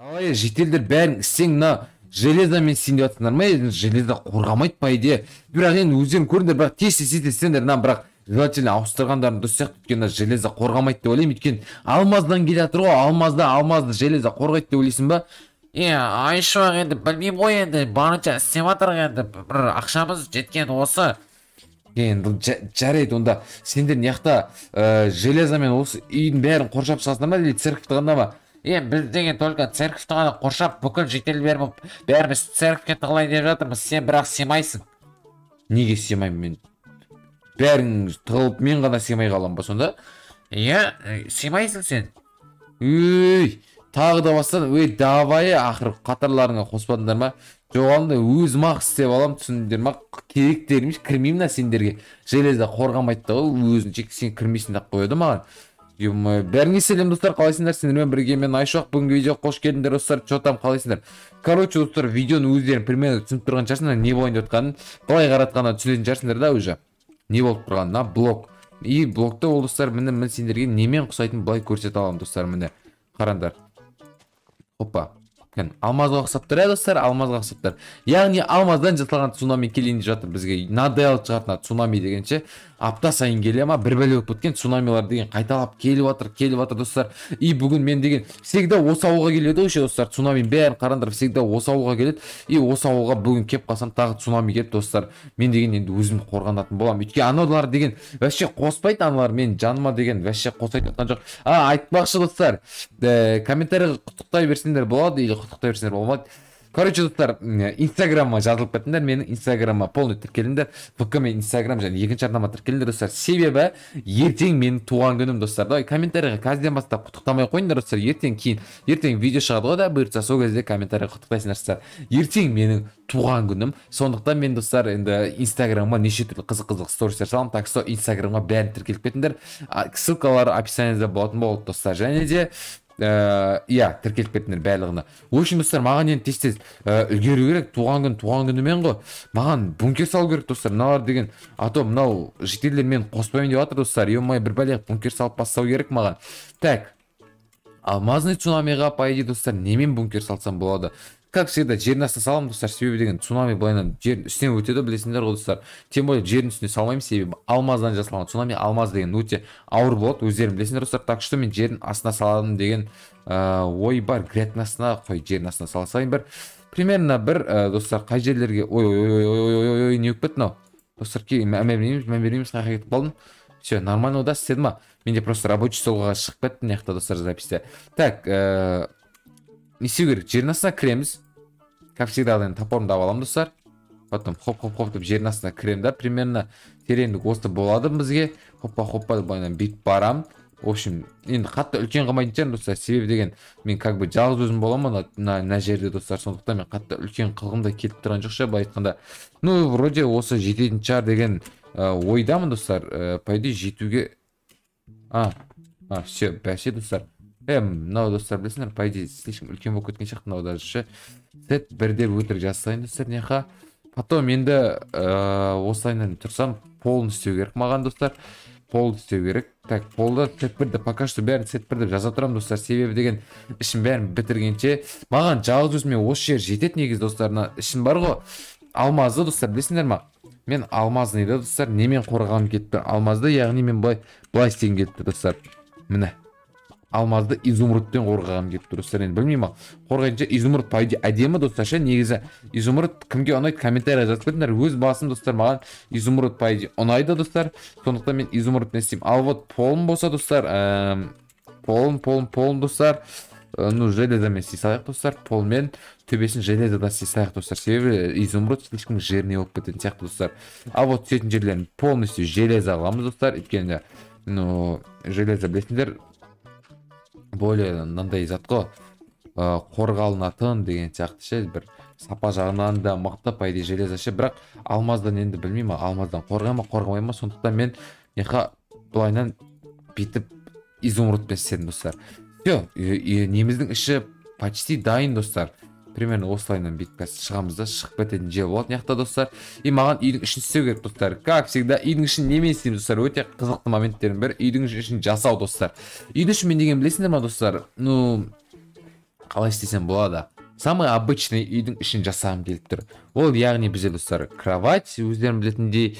давай жетелдер бәрін істең мына железомен істейін деп жатсыңдар ма енді железо қорғамайды по идее бірақ енді өздерің көріңдер бірақ тез тез тез істеңдер мына бірақ желательно ауыстырғандарың дұрыс сияқты өйткені железо қорғамайды деп ойлаймын өйткені алмаздан келе жатыр ғой алмазда алмазды железо қорғайды деп ойлайсың ба е айшуақ енді білмеймін ғой енді барынша істеп жатырмық енді бір ақшамыз жеткен осы енді жарайды онда сендер мына жақта железомен осы үйдің бәрін қоршап тастасыңдар ма или церковьті ғана ма е біз деген только церковьті ғана қоршап бүкіл жителдер болып бәріміз церковьке тығылайын деп жатырмыз сен бірақ сыймайсың неге сыймаймын мен бәріңіз тығылып мен ғана сыймай қаламын ба сонда иә сыймайсың сен өй тағы да бастан өй давай ақыры қатарларыңа қоспадыңдар ма жоғалымда өзім ақ істеп аламын түсіндіңдер ма керектеріңмеш кірмеймін мына сендерге железо қорғамайды да ғой өзінше сен кірмейсің деп қояды маған ё-моё бәріңе сәлем достар қалайсыңдар сендермен бірге мен айшуақ бүгінгі видеоға қош келдіңдер достар че там қалайсыңдар короче достар видеоны өздерің примерно түсініп тұрған шығарсыңдар не болайын деп жатқанын былай қаратқаннан түсінетін шығарсыңдар да уже не болып мына блок и блокты ол достар міне мен сендерге немен ұқсайтынын былай көрсете аламын достар міне қараңдар опа алмазға ұқсап тұр иә достар алмазға ұқсап тұр яғни алмаздан жасалған цунами келейін деп жатыр бізге надо шығатын цунами дегенше апта сайын келе ма бір бәле болып кеткен цунамилар деген қайталап келіп жатыр келіп жатыр достар и бүгін мен деген всегда осы ауылға келеді ғой ше достар цунами бәрін қараңдар всегда осы ауылға келеді и осы ауылға бүгін келіп қалсам тағы цунами келді достар мен деген енді өзім қорғанатын боламын өйткені аналар деген вообще қоспайды аналар мен жаныма деген вообще қосайын жатқан жоқ а айтпақшы достар ә, э, комментарийға құттықтай берсеңдер болады или құттықтай берсеңдер болмайды короче достар инстаграмыма жазылып кетіңдер менің инстаграмыма полный тіркеліңдер вк мен инстаграм және екінші арнама тіркеліңдер достар себебі ертең менің туған күнім достар давай комментарийға қазірден бастап құттықтамай қойыңдар достар ертең кейін ертең видео шығады ғой да бұйыртса сол кезде комментарийға құттықтайсыңдар достар ертең менің туған күнім сондықтан мен достар енді инстаграмға неше түрлі қызық қызық стористер саламын так что инстаграмға бәрін тіркеліп кетіңдер ссылкалары описанияда болатын болады достар және де Э, иә тіркеліп кеттіңдер барлығына в общем достар маған енді тез тез э, үлгеру керек туған күн туған күнімен ғой маған бункер салу керек достар мыналар деген а то мынау жігітелер мені қоспаймын деп жатыр достар е бір бәле бункер салып бастау керек маған так алмазный цунамиға по идее достар немен бункер салсам болады как всегда жердің астына саламын достар себебі деген цунами былайынан жердің үстінен өтеді білесіңдер ғой достар тем более жердің үстіне салмаймын себебі алмаздан жасалған цунами алмаз деген өте ауыр болады өздерің білесіңдер достар так что мен жердің астына саламын деген ә, ой бар грядтың астына қой жердің астына сала салайын бір примерно бір ә, достар қай жерлерге ой ой ой ой ой ой ой не болып кетті мынау достар мән бермейміз мән бермейміз жаққа кетіп қалдым все нормально удастся дедім ба менде просто рабочий столға шығып кетті мына жақта достар записьте так э, не істеу керек жердің астына кіреміз как всегда енді топорымды алып аламын достар потом хоп хоп хоп деп жердің астына кіремін да примерно тереңдік осы болады бізге хоппа хоппа деп ана бүйтіп барамын в общем енді қатты үлкен қылмайтын шығармын достар себебі деген мен как бы жалғыз өзім боламын мына мына жерде достар сондықтан мен қатты үлкен қылғым да келіп тұрған жоқ ше былай айтқанда ну вроде осы жететін шығар деген Э, ойдамын достар ә, по идее жетуге а а все бәсе достар ә мынау достар білесіңдер по идее слишком үлкен болып кеткен сияқты мынау даже ше сет бір деп өтірік жасайын достар неха потом енді ә, тұрсам полн істеу керек маған достар полн істеу керек так полды сет деп пока что бәрін сет бір деп жаза тұрамын достар себебі деген ішін бәрін бітіргенше маған жалғыз өзіме осы жер жетеді негізі достар мына ішім бар ғой алмазды достар білесіңдер ма мен алмазныйды да достар немен қорғағым кетті алмазды яғни мен былай былай істегім келіпті достар міне алмазды изумрудтен қорғағым келіп тұр достар енді білмеймін қорғайынша изумруд по идее әдемі достар ше негізі изумруд кімге ұнайды комментарияға жазып кетіңдер өз басым достар маған изумруд по идее ұнайды достар сондықтан мен Изумруд не істеймін ал вот полым болса достар ә... полым полым полым достар Э, ну железомен салайық достар полмен төбесін железодан салайық достар себебі изумруд слишком жирный болып кететін сияқты достар Ал вот түсетін жерлерін полностью железо қыламыз достар өйткені ну железо білесіңдер более мынандай зат қой э, қорғалынатын деген сияқты ше бір сапа жағынан да мықты по идее железо ше бірақ алмаздан енді білмеймін алмаздан қорғай ма қорғамай ма сондықтан мен неха былайынан бүйтіп изумрудпен істедім достар Все, e, e, неміздің іші почти дайын достар примерно осылайынан бүйтіп қазір шығамыз да шығып кететін жер болады мына достар и маған үйдің ішін істеу керек достар как всегда үйдің ішін немен істейміз достар өте қызықты моменттердің бірі үйдің ішін жасау достар үйдің ішін мен деген білесіңдер ма достар ну қалай істесем болады самый обычный үйдің ішін жасағым келіп тұр ол яғни бізде достар кровать өздерің білетіндей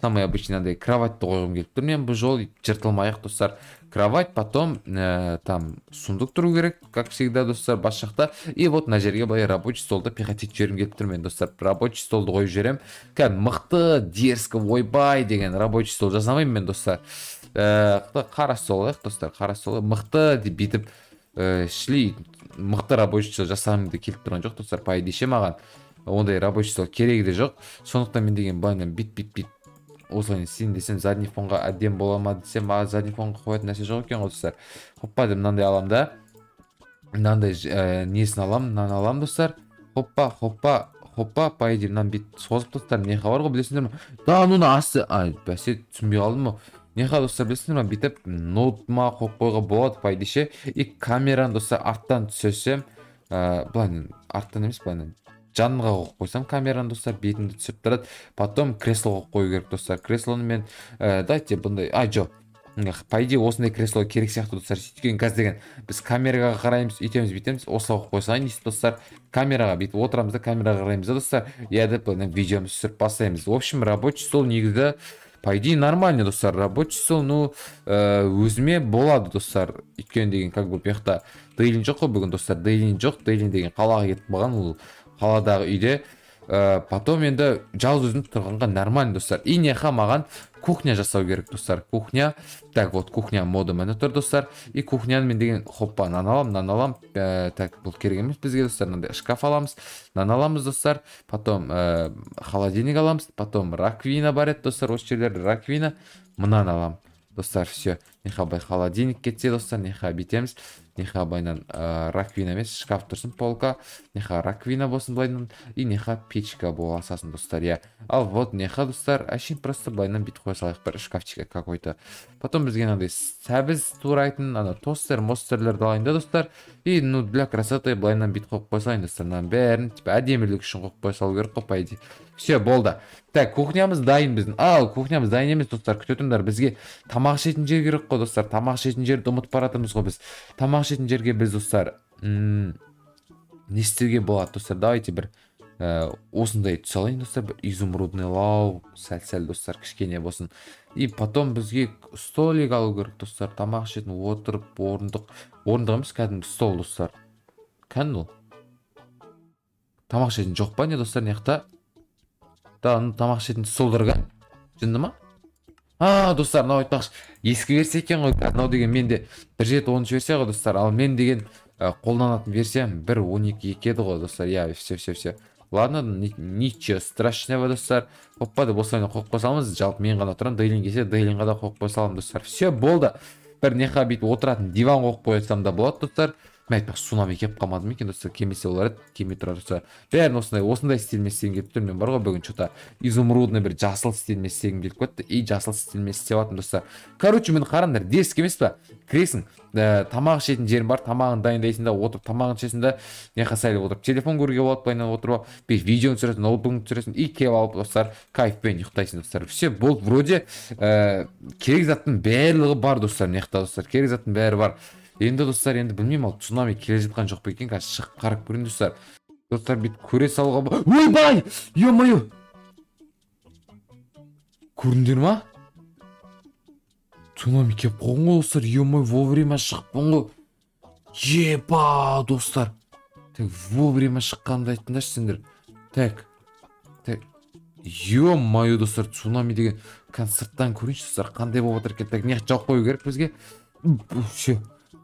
самый обычный надо кровать тоғығым келіп тұр мен бұл жолы жыртылмайық достар кровать потом ә, там сундук тұру керек как всегда достар бас жақта и вот мына жерге былай рабочий столды пихатить жібергім келіп тұр мен достар рабочий столды қойып жіберемін кәдімгі мықты дерзко ойбай деген рабочий стол жасамаймын мен достар э, э, ә, қара стол алайық достар қара стол мықты деп бүйтіп ә, шли мықты рабочий стол жасағым да келіп тұрған жоқ достар по идее ше маған ондай рабочий стол керегі де жоқ сондықтан мен деген былайынан бит бит бүйтіп осыған істейін десем задний фонға әдем бола ма десем маған задний фонға қоятын нәрсе жоқ екен ғой достар хоппа деп мынандай аламын да мынандай ә, несін аламын мынаны аламын достар хоппа хоппа хоппа по идее мынаны бүйтіп созып достар не хабар ғой білесіңдер ма да ну асты ай бәсе түсінбей қалдым ғой не қа достар білесіңдер ма бүйтіп ноутыма қойып қоюға болады по идее ше и камераны достар арттан түсірсем ә, былай арттан емес былай жанға қойып қойсам камераны достар бетімді түсіріп тұрады потом креслоға қою керек достар креслоны мен ә, э, дайте бұндай а жоқ по идее осындай кресло керек сияқты достар сөйткен қазір деген біз камераға қараймыз үйтеміз бүйтеміз осылай қойып қойсайын дейсіз достар камераға бүйтіп отырамыз да камераға қараймыз да достар иә деп видеомызды түсіріп бастаймыз в общем рабочий стол негізі по идее нормально достар рабочий стол ну э, өзіме болады достар өйткені деген как бы бұяқта дейлин жоқ қой бүгін достар дейлин жоқ дейлин деген қалаға кетіп қалған ол қаладағы үйде э, потом енді жалғыз өзім тұрғанға нормально достар и неха маған кухня жасау керек достар кухня так вот кухня міне тұр достар и кухняны мен деген хоппа мынаны аламын мынаны аламын э, так бұл керек емес бізге достар мынандай шкаф аламыз мынаны аламыз достар потом ә, холодильник аламыз потом раковина бар еді достар осы жерде раковина мынаны аламын достар все неха былай холодильник кетсе достар неха бүйтеміз неха былайынан ә, раквина емес шкаф тұрсын полка неха раквина болсын былайынан и неха печка бола достар иә ал вот неха достар әшейін просто былайынан бүйтіп қоя салайық бір шкафчикке какой то потом бізге мынандай сәбіз турайтын ана тостер мостерлерді алайын да достар и ну для красоты былайынан бүйтіп қойып қоя салайын достар мынаның бәрін типа әдемілік үшін қойып қоя салу керек қой по идее все болды так кухнямыз дайын біздің ал кухнямыз дайын емес достар күте тұрыңдар бізге тамақ ішетін жер керек қой достар тамақ ішетін жерді ұмытып бара жатырмыз ғой біз тамақ алғаш жерге біз достар м не істеуге болады достар давайте бір ә, осындай түс алайын достар бір изумрудный лау сәл сәл достар кішкене болсын и потом бізге столик алу керек достар тамақ ішетін отырып орындық орындық емес кәдімгі стол достар кәдімгі тамақ ішетін жоқ па не достар мына жақта тамақ ішетін столдар жынды ма а достар мынау айтпақшы ескі версия екен ғой мынау деген менде бір жеті оныншы версия ғой достар ал мен деген қолданатын версиям бір он екі екі еді ғой достар иә все все все ладно ничего страшного достар оппа деп осылай қойып қоя саламыз жалпы мен ғана тұрамын дейлин келсе дейлинға да қойып қоя саламын достар все болды бір неха бүйтіп отыратын диван қойып қоя да болады достар мен айтпақшы цунами келіп қалмады ма екен достар келмесе олар еді келмей тұрар тұрса бәрін осындай осындай стильмен істегім келіп тұр мен бар ғой бүгін че то изумрудный бір жасыл стильмен істегім келіп кетті и жасыл стильмен істеп жатырмын достар короче міне қараңдар деск емес па кіресің ә, э, тамақ ішетін жерің бар тамағын дайындайсың да отырып тамағын ішесің да неқа сәл отырып телефон көруге болады былайынан отырып алып видеоны түсіресің ноутбугыңды түсіресің и келіп алып достар кайфпен ұйықтайсың достар все болды вроде ә, керек заттың барлығы бар достар мына жақта достар керек заттың бәрі бар енді достар енді білмеймін ал цунами келе жатқан жоқ па екен қазір шығып қарап көрейін достар достар бүйтіп көре салуға ойбай е мое көрдіңдер ма цунами келіп қалған ғой достар е мое вовремя шығыппын ғой епа достар так вовремя шыққанымды айтыңдаршы сендер так так е мое достар цунами деген концерттан көрейінші достар қандай болып жатыр екен так мына жақты жауып қою керек бізге все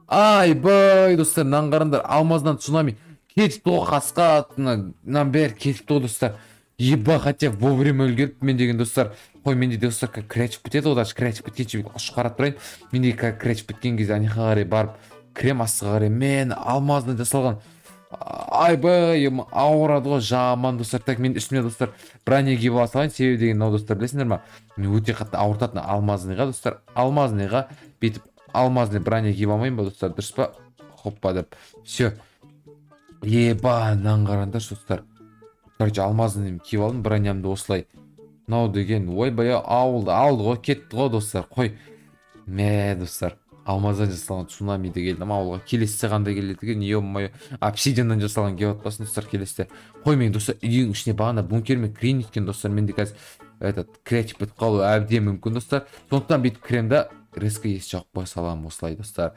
айбай достар мынаны қараңдар алмаздан цунами кетіп тұр қасқа мынаның бәрі кетіп тұр достар еба хотя вовремя үлгеріп мен деген достар қой менде достар қазір крячіп кетеді ғой даже крячіп кеткенше ұшып қарап тұрайын менде қазір крячіп кеткен кезде ана жаққа қарай барып кіремін астыға қарай мен алмаздан жасалған айбай ауырады ғой жаман достар так мен үстіме достар броня киіп ала салайын себебі деген мынау достар білесіңдер ма мен өте қатты ауыртатын алмазныйға достар алмазныйға бүйтіп алмазный броня киіп алмаймын ба достар дұрыс па хоппа деп все ебанан қараңдаршы достар короче алмазный киіп алдым бронямды осылай мынау деген ойбай ауылды алды ғой кетті ғой достар қой мә достар алмаздан жасалған цунамиді келдім ауылға келесісі қандай келеді екен е мое обсидианнан жасалған келіп жатпасын достар келесі қой мен достар үйдің ішіне бағана бункермен кірейін өйткені достар менде қазір этот креатив бітіп қалуы әбден мүмкін достар сондықтан бүйтіп кіремін да резко есі жағып қоя саламын осылай достар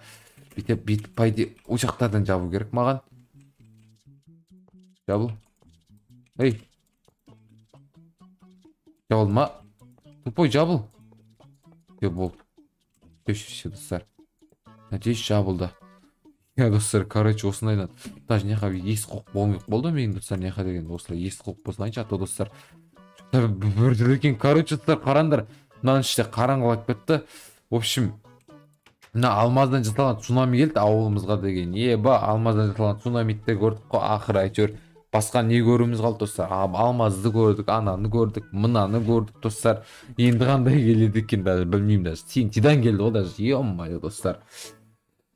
бүйтіп бүйтіп по идее ол жақтардан жабу керек маған жабыл ей жабылды ма тупой жабыл все болды все все достар надеюсь жабылды иә достар короче осындайдан даже неқа ес қуып болмай болды менің достар неқа деген осылай ес қуып болсайыншы а то достар бір екен короче достар қараңдар мынаның ішінде қараңғылап кетті в общем мына алмаздан жасалған цунами келді ауылымызға деген еба алмаздан жасалған де көрдік қой ақыры әйтеуір басқа не көруіміз қалды достар алмазды көрдік ананы көрдік мынаны көрдік достар енді қандай келеді екен даже білмеймін даже тинтидан келді ғой даже е мое достар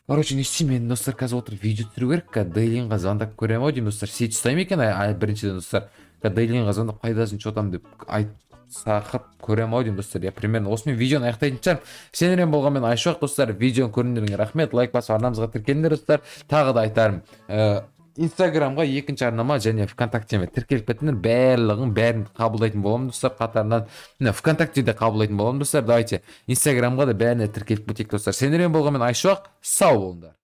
короче не істеймін енді достар қазір отырып видео түсіру керек қазір дейлинға звондап көремін ау деймін достар сеть ұстаймын екен біріншіден достар қазір дейлинға звондап пайдасын че там деп айтып сақып көремін ау деймін достар я примерно осымен видеоны аяқтайтын шығармын сенерен болғанмен айшуақ достар видеоны көргендеріңе рахмет лайк басып арнамызға тіркеліңдер достар тағы да айтарым инстаграмға э, екінші арнама және вконтактеме тіркеліп кетіңдер барлығын бәрін қабылдайтын боламын достар қатарынан вконтакте де қабылдайтын боламын достар давайте инстаграмға да бәріне тіркеліп кетейік достар сендермен болғанмен айшуақ сау болыңдар